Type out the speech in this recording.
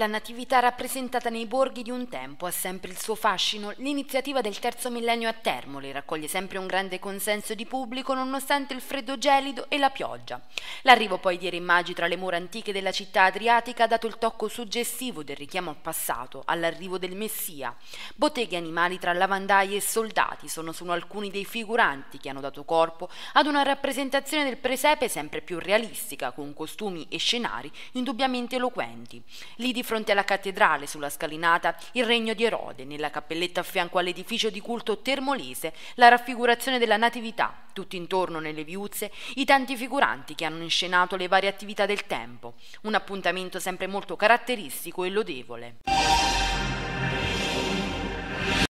La natività rappresentata nei borghi di un tempo ha sempre il suo fascino. L'iniziativa del terzo millennio a Termoli raccoglie sempre un grande consenso di pubblico nonostante il freddo gelido e la pioggia. L'arrivo poi di Erimagi tra le mura antiche della città adriatica ha dato il tocco suggestivo del richiamo al passato, all'arrivo del Messia. Botteghe animali tra lavandaie e soldati sono solo alcuni dei figuranti che hanno dato corpo ad una rappresentazione del presepe sempre più realistica, con costumi e scenari indubbiamente eloquenti. Lì di fronte alla cattedrale, sulla scalinata, il regno di Erode, nella cappelletta a fianco all'edificio di culto termolese, la raffigurazione della Natività, tutto intorno nelle viuzze, i tanti figuranti che hanno inscenato le varie attività del tempo. Un appuntamento sempre molto caratteristico e lodevole.